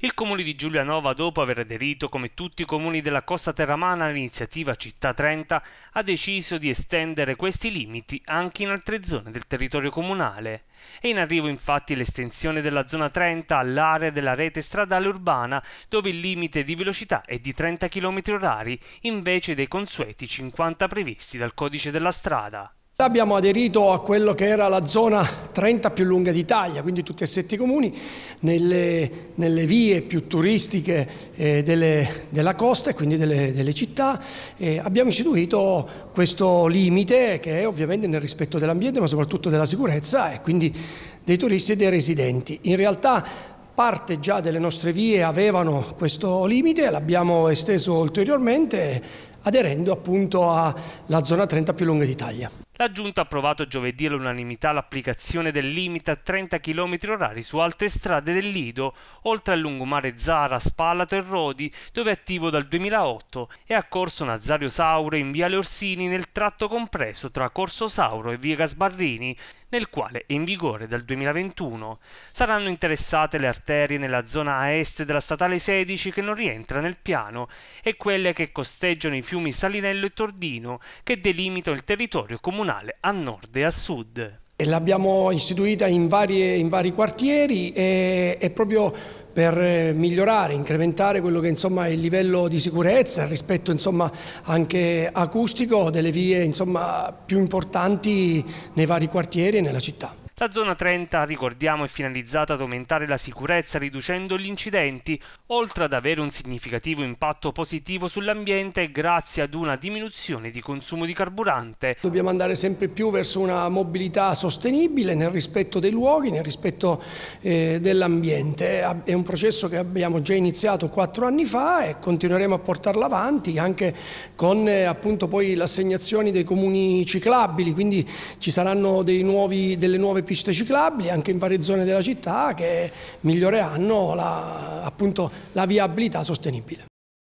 Il comune di Giulianova, dopo aver aderito come tutti i comuni della costa terramana all'iniziativa Città 30, ha deciso di estendere questi limiti anche in altre zone del territorio comunale. È in arrivo infatti l'estensione della zona 30 all'area della rete stradale urbana, dove il limite di velocità è di 30 km h invece dei consueti 50 previsti dal codice della strada. Abbiamo aderito a quello che era la zona 30 più lunga d'Italia, quindi tutti e sette i comuni, nelle, nelle, vie più turistiche eh, delle, della costa e quindi delle, delle città. Eh, abbiamo istituito questo limite che è ovviamente nel rispetto dell'ambiente ma soprattutto della sicurezza e quindi dei turisti e dei residenti. In realtà parte già delle nostre vie avevano questo limite, l'abbiamo esteso ulteriormente aderendo appunto alla zona 30 più lunga d'Italia. La Giunta ha approvato giovedì all'unanimità l'applicazione del limite a 30 km orari su altre strade del Lido, oltre al lungomare Zara, Spalato e Rodi, dove è attivo dal 2008, e a Corso Nazario Sauro in Viale Orsini nel tratto compreso tra Corso Sauro e Via Gasbarrini, nel quale è in vigore dal 2021. Saranno interessate le arterie nella zona a est della statale 16 che non rientra nel piano e quelle che costeggiano i fiumi Salinello e Tordino che delimitano il territorio comunale comunale a nord e a sud. L'abbiamo istituita in, varie, in, vari quartieri e, e proprio per eh, migliorare, incrementare quello che insomma, è il livello di sicurezza rispetto insomma, anche acustico delle vie insomma, più importanti nei vari quartieri e nella città. La zona 30, ricordiamo, è finalizzata ad aumentare la sicurezza riducendo gli incidenti, oltre ad avere un significativo impatto positivo sull'ambiente grazie ad una diminuzione di consumo di carburante. Dobbiamo andare sempre più verso una mobilità sostenibile nel rispetto dei luoghi, nel rispetto eh, dell'ambiente. È un processo che abbiamo già iniziato quattro anni fa e continueremo a portarlo avanti anche con eh, appunto poi l'assegnazione dei comuni ciclabili, quindi ci saranno nuovi, delle nuove piste ciclabili anche in varie zone della città che miglioreranno la, appunto, la viabilità sostenibile.